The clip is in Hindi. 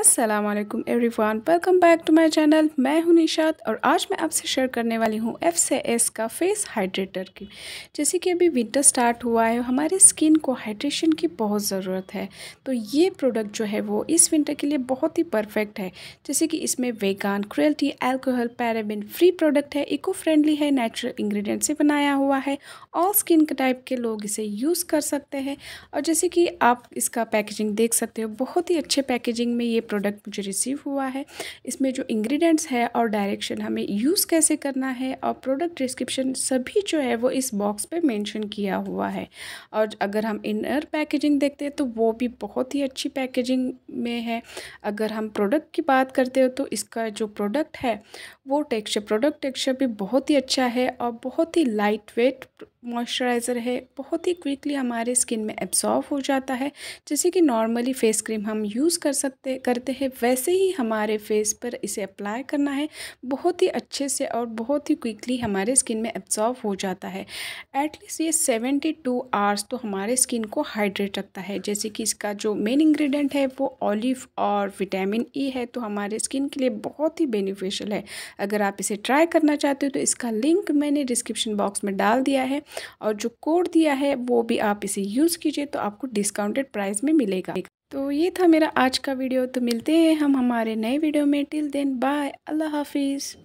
Aslam everyone welcome back to my channel मैं हूं निशात और आज मैं आपसे शेयर करने वाली हूं एफ से एस का फेस हाइड्रेटर की जैसे कि अभी विंटर स्टार्ट हुआ है हमारे स्किन को हाइड्रेशन की बहुत ज़रूरत है तो ये प्रोडक्ट जो है वो इस विंटर के लिए बहुत ही परफेक्ट है जैसे कि इसमें vegan cruelty alcohol paraben free product है इको फ्रेंडली है नेचुरल इंग्रेडिएंट से बनाया हुआ है ऑल स्किन टाइप के लोग इसे यूज़ कर सकते हैं और जैसे कि आप इसका पैकेजिंग देख सकते हो बहुत ही अच्छे पैकेजिंग में ये प्रोडक्ट मुझे रिसीव हुआ है इसमें जो इंग्रेडिएंट्स है और डायरेक्शन हमें यूज़ कैसे करना है और प्रोडक्ट डिस्क्रिप्शन सभी जो है वो इस बॉक्स पे मेंशन किया हुआ है और अगर हम इनर पैकेजिंग देखते हैं तो वो भी बहुत ही अच्छी पैकेजिंग में है अगर हम प्रोडक्ट की बात करते हो तो इसका जो प्रोडक्ट है वो टेक्स्चर प्रोडक्ट टेक्स्चर भी बहुत ही अच्छा है और बहुत ही लाइट वेट मॉइस्चराइज़र है बहुत ही क्विकली हमारे स्किन में एब्जॉर्व हो जाता है जैसे कि नॉर्मली फेस क्रीम हम यूज़ कर सकते करते हैं वैसे ही हमारे फेस पर इसे अप्लाई करना है बहुत ही अच्छे से और बहुत ही क्विकली हमारे स्किन में एब्जॉर्व हो जाता है एटलीस्ट ये सेवेंटी टू आवर्स तो हमारे स्किन को हाइड्रेट रखता है जैसे कि इसका जो मेन इंग्रेडिएंट है वो ऑलिव और विटामिन ई e है तो हमारे स्किन के लिए बहुत ही बेनिफिशियल है अगर आप इसे ट्राई करना चाहते हो तो इसका लिंक मैंने डिस्क्रिप्शन बॉक्स में डाल दिया है और जो कोड दिया है वो भी आप इसे यूज़ कीजिए तो आपको डिस्काउंटेड प्राइस में मिलेगा तो ये था मेरा आज का वीडियो तो मिलते हैं हम हमारे नए वीडियो में टिल देन बाय अल्लाह हाफिज़